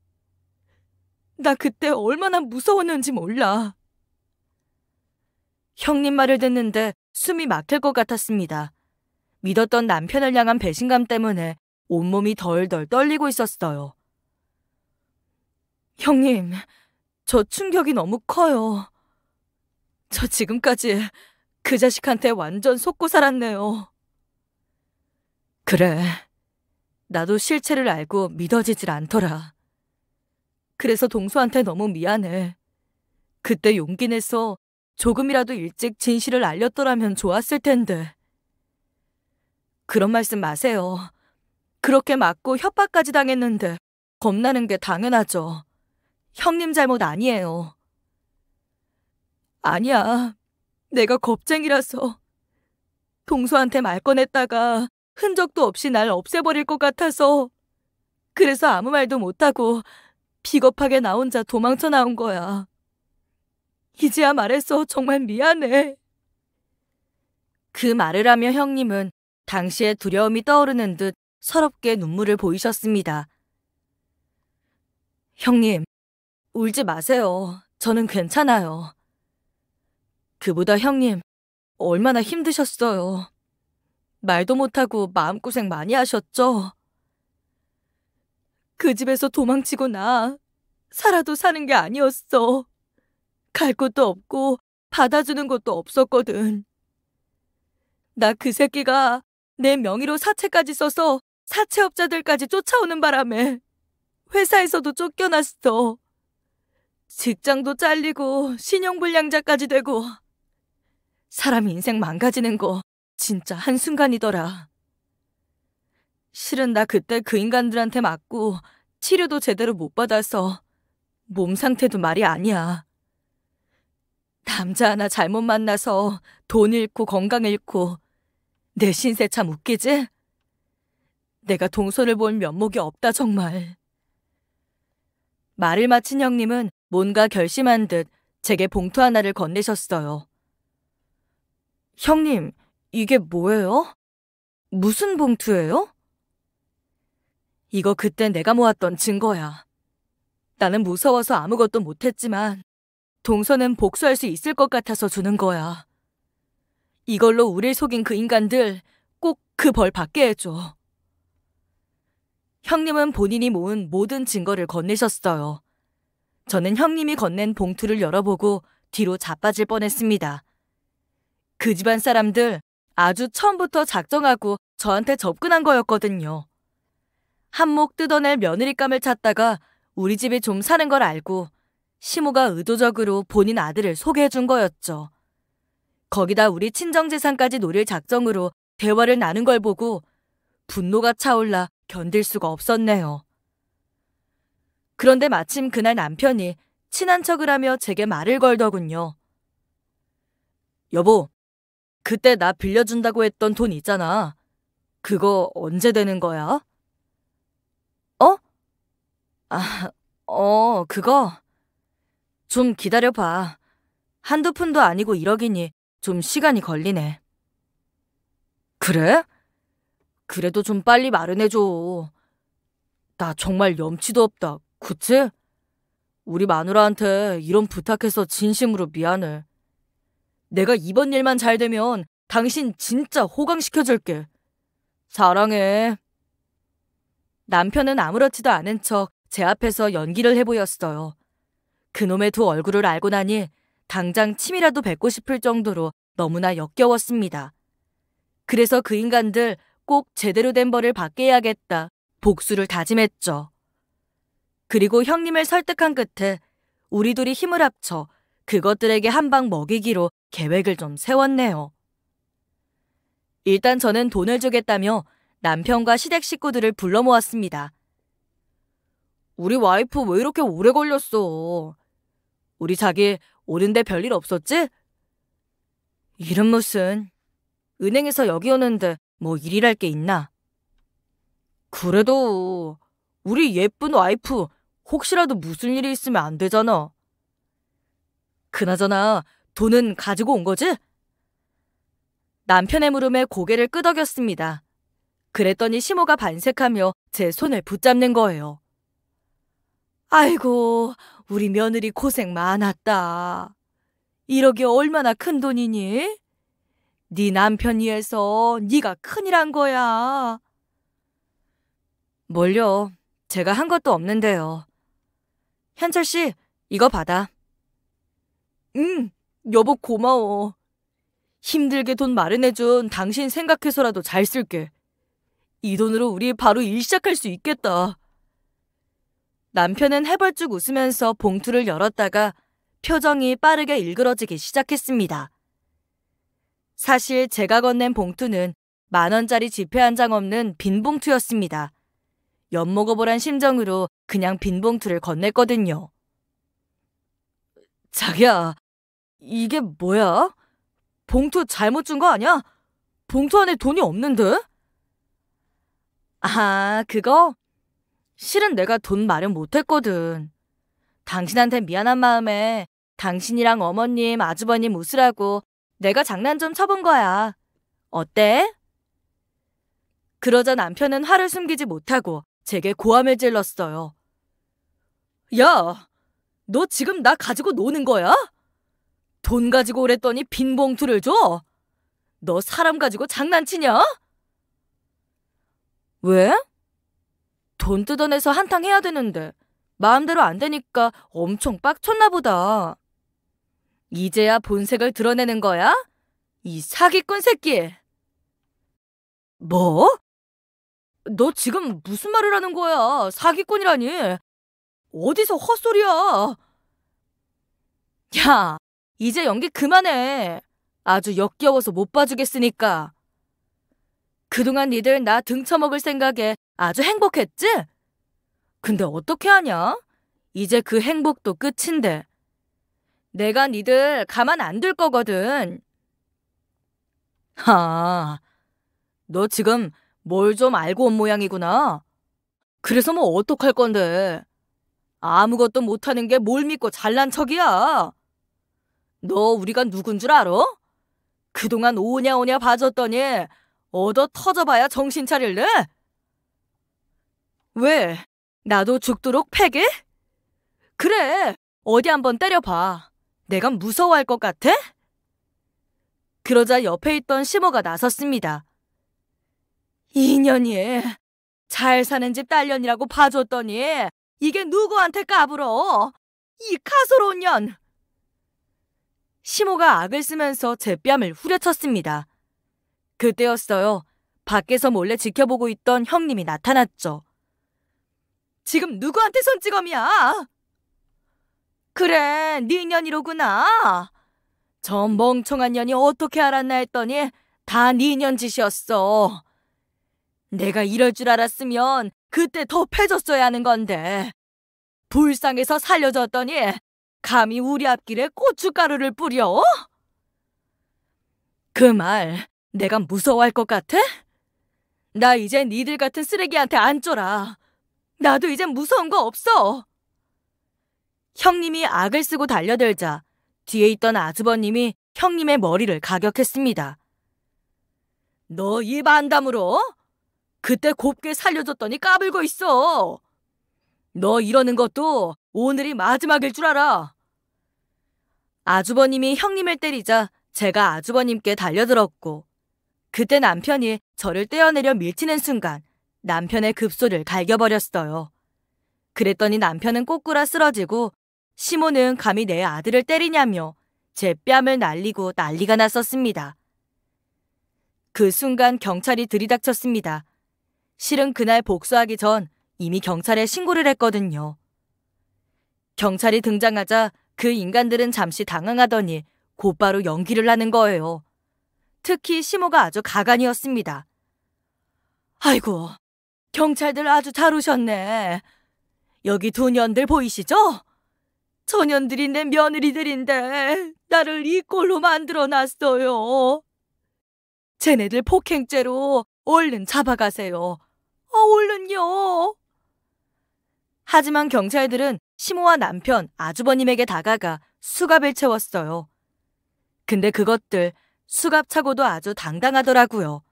나 그때 얼마나 무서웠는지 몰라. 형님 말을 듣는데 숨이 막힐 것 같았습니다. 믿었던 남편을 향한 배신감 때문에 온몸이 덜덜 떨리고 있었어요. 형님, 저 충격이 너무 커요. 저 지금까지 그 자식한테 완전 속고 살았네요. 그래. 나도 실체를 알고 믿어지질 않더라. 그래서 동수한테 너무 미안해. 그때 용기 내서 조금이라도 일찍 진실을 알렸더라면 좋았을 텐데. 그런 말씀 마세요. 그렇게 맞고 협박까지 당했는데 겁나는 게 당연하죠. 형님 잘못 아니에요. 아니야. 내가 겁쟁이라서. 동서한테 말 꺼냈다가 흔적도 없이 날 없애버릴 것 같아서. 그래서 아무 말도 못하고 비겁하게 나 혼자 도망쳐 나온 거야. 이제야 말해서 정말 미안해. 그 말을 하며 형님은 당시의 두려움이 떠오르는 듯 서럽게 눈물을 보이셨습니다. 형님, 울지 마세요. 저는 괜찮아요. 그보다 형님, 얼마나 힘드셨어요. 말도 못하고 마음고생 많이 하셨죠? 그 집에서 도망치고 나 살아도 사는 게 아니었어. 갈 곳도 없고 받아주는 것도 없었거든. 나 그 새끼가 내 명의로 사채까지 써서 사채업자들까지 쫓아오는 바람에 회사에서도 쫓겨났어. 직장도 잘리고 신용불량자까지 되고 사람 인생 망가지는 거 진짜 한순간이더라. 실은 나 그때 그 인간들한테 맞고 치료도 제대로 못 받아서 몸 상태도 말이 아니야. 남자 하나 잘못 만나서 돈 잃고 건강 잃고 내 신세 참 웃기지? 내가 동선을볼 면목이 없다 정말. 말을 마친 형님은 뭔가 결심한 듯 제게 봉투 하나를 건네셨어요. 형님, 이게 뭐예요? 무슨 봉투예요? 이거 그때 내가 모았던 증거야. 나는 무서워서 아무것도 못했지만 동서는 복수할 수 있을 것 같아서 주는 거야. 이걸로 우릴 속인 그 인간들 꼭 그 벌 받게 해줘. 형님은 본인이 모은 모든 증거를 건네셨어요. 저는 형님이 건넨 봉투를 열어보고 뒤로 자빠질 뻔했습니다. 그 집안 사람들 아주 처음부터 작정하고 저한테 접근한 거였거든요. 한몫 뜯어낼 며느리감을 찾다가 우리 집에좀 사는 걸 알고 시모가 의도적으로 본인 아들을 소개해 준 거였죠. 거기다 우리 친정재산까지 노릴 작정으로 대화를 나눈 걸 보고 분노가 차올라 견딜 수가 없었네요. 그런데 마침 그날 남편이 친한 척을 하며 제게 말을 걸더군요. 여보, 그때 나 빌려준다고 했던 돈 있잖아. 그거 언제 되는 거야? 어? 아, 어, 그거? 좀 기다려봐. 한두 푼도 아니고 1억이니 좀 시간이 걸리네. 그래? 그래도 좀 빨리 마련해줘. 나 정말 염치도 없다. 그치? 우리 마누라한테 이런 부탁해서 진심으로 미안해. 내가 이번 일만 잘 되면 당신 진짜 호강시켜줄게. 사랑해. 남편은 아무렇지도 않은 척 제 앞에서 연기를 해보였어요. 그놈의 두 얼굴을 알고 나니 당장 침이라도 뱉고 싶을 정도로 너무나 역겨웠습니다. 그래서 그 인간들 꼭 제대로 된 벌을 받게 해야겠다. 복수를 다짐했죠. 그리고 형님을 설득한 끝에 우리 둘이 힘을 합쳐 그것들에게 한 방 먹이기로 계획을 좀 세웠네요. 일단 저는 돈을 주겠다며 남편과 시댁 식구들을 불러 모았습니다. 우리 와이프 왜 이렇게 오래 걸렸어? 우리 자기 오는데 별일 없었지? 이런 무슨 은행에서 여기 오는데 뭐 일이랄 게 있나? 그래도 우리 예쁜 와이프 혹시라도 무슨 일이 있으면 안 되잖아. 그나저나 돈은 가지고 온 거지? 남편의 물음에 고개를 끄덕였습니다. 그랬더니 시모가 반색하며 제 손을 붙잡는 거예요. 아이고, 우리 며느리 고생 많았다. 이러기 얼마나 큰 돈이니? 네 남편이 해서 네가 큰일 한 거야. 뭘요? 제가 한 것도 없는데요. 현철 씨, 이거 받아. 응, 여보 고마워. 힘들게 돈 마련해준 당신 생각해서라도 잘 쓸게. 이 돈으로 우리 바로 일 시작할 수 있겠다. 남편은 해벌쭉 웃으면서 봉투를 열었다가 표정이 빠르게 일그러지기 시작했습니다. 사실 제가 건넨 봉투는 만 원짜리 지폐 한 장 없는 빈 봉투였습니다. 엿 먹어보란 심정으로 그냥 빈 봉투를 건넸거든요. 자기야, 이게 뭐야? 봉투 잘못 준 거 아니야? 봉투 안에 돈이 없는데? 아, 그거? 실은 내가 돈 마련 못했거든. 당신한테 미안한 마음에 당신이랑 어머님, 아주버님 웃으라고 내가 장난 좀 쳐본 거야. 어때? 그러자 남편은 화를 숨기지 못하고 제게 고함을 질렀어요. 야, 너 지금 나 가지고 노는 거야? 돈 가지고 오랬더니 빈 봉투를 줘? 너 사람 가지고 장난치냐? 왜? 돈 뜯어내서 한탕 해야 되는데 마음대로 안 되니까 엄청 빡쳤나 보다. 이제야 본색을 드러내는 거야? 이 사기꾼 새끼! 뭐? 너 지금 무슨 말을 하는 거야? 사기꾼이라니? 어디서 헛소리야? 야, 이제 연기 그만해. 아주 역겨워서 못 봐주겠으니까. 그동안 니들 나 등쳐먹을 생각에 아주 행복했지? 근데 어떻게 하냐? 이제 그 행복도 끝인데. 내가 니들 가만 안 둘 거거든. 아, 너 지금 뭘좀 알고 온 모양이구나. 그래서 뭐 어떡할 건데. 아무것도 못하는 게 뭘 믿고 잘난 척이야. 너 우리가 누군 줄 알아? 그동안 오냐오냐 봐줬더니 얻어 터져봐야 정신 차릴래? 왜? 나도 죽도록 패게? 그래, 어디 한번 때려봐. 내가 무서워할 것 같아? 그러자 옆에 있던 시모가 나섰습니다. 이년이 잘 사는 집 딸년이라고 봐줬더니 이게 누구한테 까불어? 이 카소로운 년! 시모가 악을 쓰면서 제 뺨을 후려쳤습니다. 그때였어요. 밖에서 몰래 지켜보고 있던 형님이 나타났죠. 지금 누구한테 손찌검이야? 그래, 네 년이로구나. 저 멍청한 년이 어떻게 알았나 했더니 다네년 짓이었어. 내가 이럴 줄 알았으면 그때 더 패졌어야 하는 건데. 불쌍해서 살려줬더니 감히 우리 앞길에 고춧가루를 뿌려? 그 말 내가 무서워할 것 같아? 나 이제 니들 같은 쓰레기한테 안 쫄아. 나도 이제 무서운 거 없어. 형님이 악을 쓰고 달려들자 뒤에 있던 아주버님이 형님의 머리를 가격했습니다. 너 입 안담으로 그때 곱게 살려줬더니 까불고 있어. 너 이러는 것도 오늘이 마지막일 줄 알아. 아주버님이 형님을 때리자 제가 아주버님께 달려들었고 그때 남편이 저를 떼어내려 밀치는 순간 남편의 급소를 갈겨버렸어요. 그랬더니 남편은 꼬꾸라 쓰러지고 시모는 감히 내 아들을 때리냐며 제 뺨을 날리고 난리가 났었습니다. 그 순간 경찰이 들이닥쳤습니다. 실은 그날 복수하기 전 이미 경찰에 신고를 했거든요. 경찰이 등장하자 그 인간들은 잠시 당황하더니 곧바로 연기를 하는 거예요. 특히 시모가 아주 가관이었습니다. 아이고, 경찰들 아주 잘 오셨네. 여기 두 년들 보이시죠? 천 년들이 내 며느리들인데 나를 이 꼴로 만들어 놨어요. 쟤네들 폭행죄로 얼른 잡아가세요. 어, 얼른요. 하지만 경찰들은 시모와 남편, 아주버님에게 다가가 수갑을 채웠어요. 근데 그것들 수갑 차고도 아주 당당하더라고요.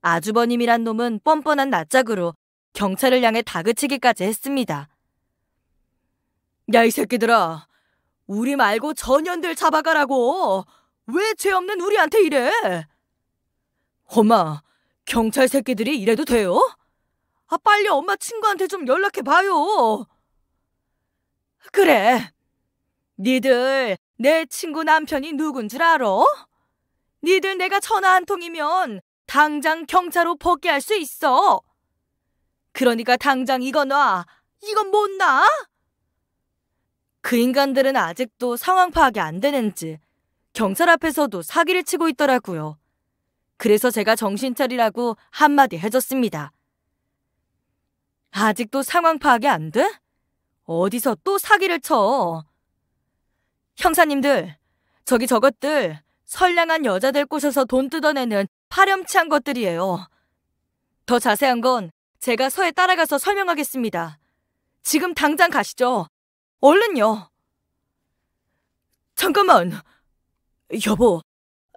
아주버님이란 놈은 뻔뻔한 낯짝으로 경찰을 향해 다그치기까지 했습니다. 야, 이 새끼들아. 우리 말고 전현들 잡아가라고. 왜 죄 없는 우리한테 이래? 엄마, 경찰 새끼들이 이래도 돼요? 아, 빨리 엄마 친구한테 좀 연락해봐요. 그래. 니들 내 친구 남편이 누군 줄 알아? 니들 내가 전화 한 통이면 당장 경찰로 복귀할 수 있어. 그러니까 당장 이건 와. 이건 못 나? 그 인간들은 아직도 상황 파악이 안 되는지 경찰 앞에서도 사기를 치고 있더라고요. 그래서 제가 정신 차리라고 한마디 해줬습니다. 아직도 상황 파악이 안 돼? 어디서 또 사기를 쳐? 형사님들, 저기 저것들 선량한 여자들 꼬셔서 돈 뜯어내는 파렴치한 것들이에요. 더 자세한 건 제가 서에 따라가서 설명하겠습니다. 지금 당장 가시죠. 얼른요. 잠깐만. 여보,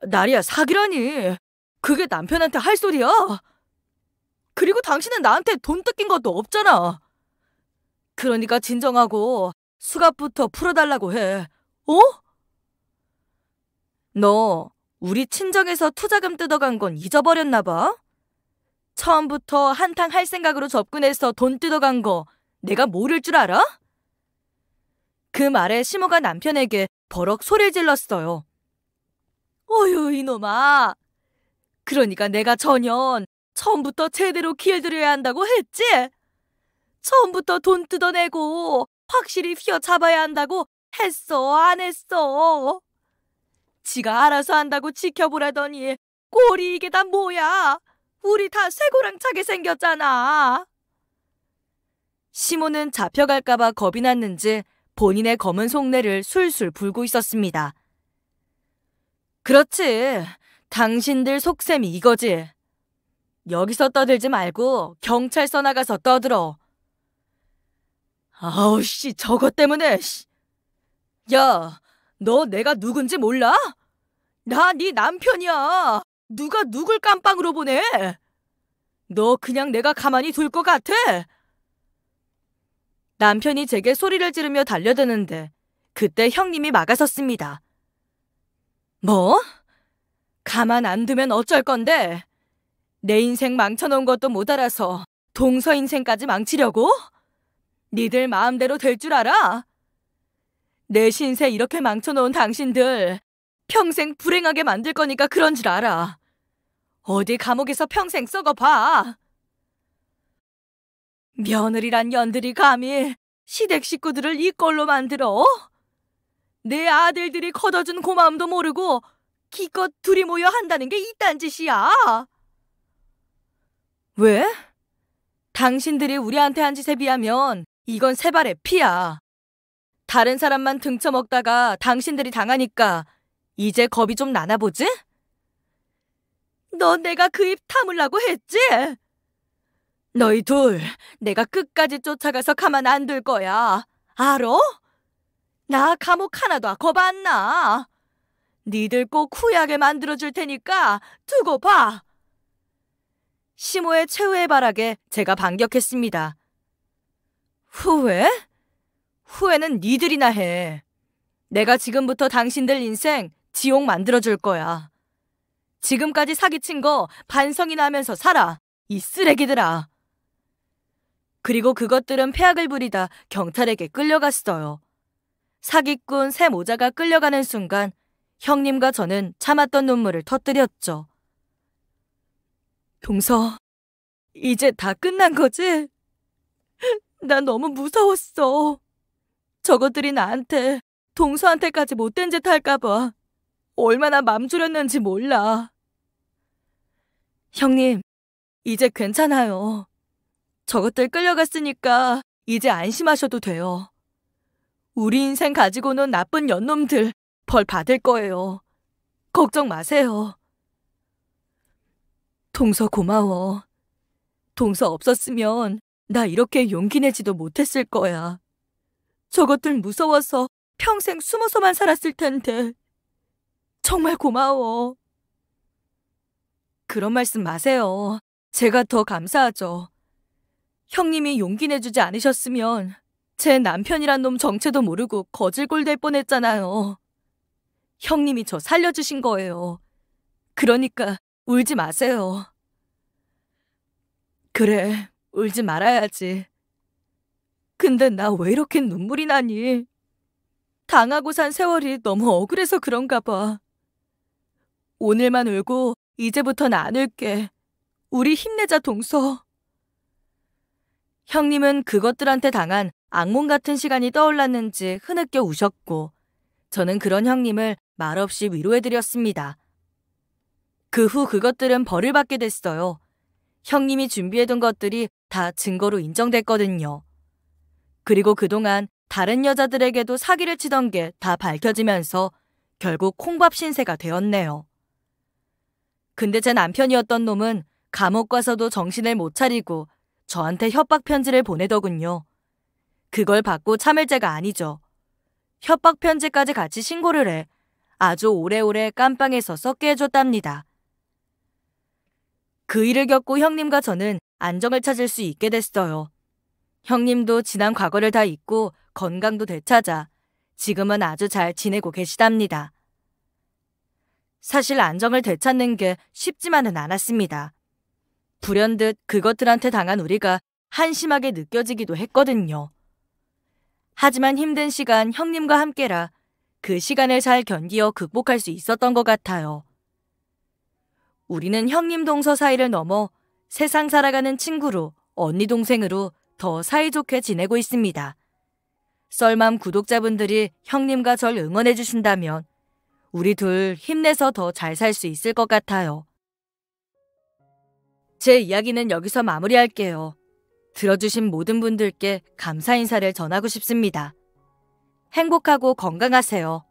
나리야 사기라니. 그게 남편한테 할 소리야? 그리고 당신은 나한테 돈 뜯긴 것도 없잖아. 그러니까 진정하고 수갑부터 풀어달라고 해. 어? 너 우리 친정에서 투자금 뜯어간 건 잊어버렸나 봐? 처음부터 한탕 할 생각으로 접근해서 돈 뜯어간 거 내가 모를 줄 알아? 그 말에 시모가 남편에게 버럭 소리를 질렀어요. 어휴, 이놈아. 그러니까 내가 전혀 처음부터 제대로 길들여야 한다고 했지? 처음부터 돈 뜯어내고 확실히 휘어잡아야 한다고 했어 안 했어? 지가 알아서 한다고 지켜보라더니 꼬리 이게 다 뭐야? 우리 다 쇠고랑차게 생겼잖아. 시모는 잡혀갈까봐 겁이 났는지 본인의 검은 속내를 술술 불고 있었습니다. 그렇지. 당신들 속셈이 이거지. 여기서 떠들지 말고 경찰서 나가서 떠들어. 아우 씨 저것 때문에 씨. 야, 너 내가 누군지 몰라? 나 네 남편이야. 누가 누굴 깜빵으로 보내? 너 그냥 내가 가만히 둘 것 같아? 남편이 제게 소리를 지르며 달려드는데 그때 형님이 막아섰습니다. 뭐? 가만 안 두면 어쩔 건데? 내 인생 망쳐놓은 것도 못 알아서 동서 인생까지 망치려고? 니들 마음대로 될 줄 알아? 내 신세 이렇게 망쳐놓은 당신들 평생 불행하게 만들 거니까 그런 줄 알아. 어디 감옥에서 평생 썩어봐. 며느리란 년들이 감히 시댁 식구들을 이 꼴로 만들어? 내 아들들이 걷어준 고마움도 모르고 기껏 둘이 모여 한다는 게 이딴 짓이야. 왜? 당신들이 우리한테 한 짓에 비하면 이건 세 발의 피야. 다른 사람만 등쳐먹다가 당신들이 당하니까 이제 겁이 좀 나나 보지? 너 내가 그 입 타물라고 했지? 너희 둘, 내가 끝까지 쫓아가서 가만 안 둘 거야. 알어? 나 감옥 하나도 겁안 나. 니들 꼭 후회하게 만들어줄 테니까 두고 봐. 시모의 최후의 발악에 제가 반격했습니다. 후회? 후회는 니들이나 해. 내가 지금부터 당신들 인생 지옥 만들어줄 거야. 지금까지 사기친 거 반성이나 하면서 살아. 이 쓰레기들아. 그리고 그것들은 폐악을 부리다 경찰에게 끌려갔어요. 사기꾼 새 모자가 끌려가는 순간 형님과 저는 참았던 눈물을 터뜨렸죠. 동서, 이제 다 끝난 거지? 난 너무 무서웠어. 저것들이 나한테, 동서한테까지 못된 짓 할까봐 얼마나 맘졸였는지 몰라. 형님, 이제 괜찮아요. 저것들 끌려갔으니까 이제 안심하셔도 돼요. 우리 인생 가지고는 나쁜 연놈들 벌 받을 거예요. 걱정 마세요. 동서 고마워. 동서 없었으면 나 이렇게 용기 내지도 못했을 거야. 저것들 무서워서 평생 숨어서만 살았을 텐데. 정말 고마워. 그런 말씀 마세요. 제가 더 감사하죠. 형님이 용기 내주지 않으셨으면 제 남편이란 놈 정체도 모르고 거질골 될 뻔했잖아요. 형님이 저 살려주신 거예요. 그러니까 울지 마세요. 그래, 울지 말아야지. 근데 나 왜 이렇게 눈물이 나니? 당하고 산 세월이 너무 억울해서 그런가 봐. 오늘만 울고 이제부턴 안 울게. 우리 힘내자 동서. 형님은 그것들한테 당한 악몽 같은 시간이 떠올랐는지 흐느껴 우셨고 저는 그런 형님을 말없이 위로해드렸습니다. 그후 그것들은 벌을 받게 됐어요. 형님이 준비해둔 것들이 다 증거로 인정됐거든요. 그리고 그동안 다른 여자들에게도 사기를 치던 게 다 밝혀지면서 결국 콩밥 신세가 되었네요. 근데 제 남편이었던 놈은 감옥 가서도 정신을 못 차리고 저한테 협박 편지를 보내더군요. 그걸 받고 참을 죄가 아니죠. 협박 편지까지 같이 신고를 해 아주 오래오래 깜빵에서 썩게 해줬답니다. 그 일을 겪고 형님과 저는 안정을 찾을 수 있게 됐어요. 형님도 지난 과거를 다 잊고 건강도 되찾아 지금은 아주 잘 지내고 계시답니다. 사실 안정을 되찾는 게 쉽지만은 않았습니다. 불현듯 그것들한테 당한 우리가 한심하게 느껴지기도 했거든요. 하지만 힘든 시간 형님과 함께라 그 시간을 잘 견디어 극복할 수 있었던 것 같아요. 우리는 형님 동서 사이를 넘어 세상 살아가는 친구로 언니 동생으로 더 사이좋게 지내고 있습니다. 썰맘 구독자분들이 형님과 절 응원해 주신다면 우리 둘 힘내서 더 잘 살 수 있을 것 같아요. 제 이야기는 여기서 마무리할게요. 들어주신 모든 분들께 감사 인사를 전하고 싶습니다. 행복하고 건강하세요.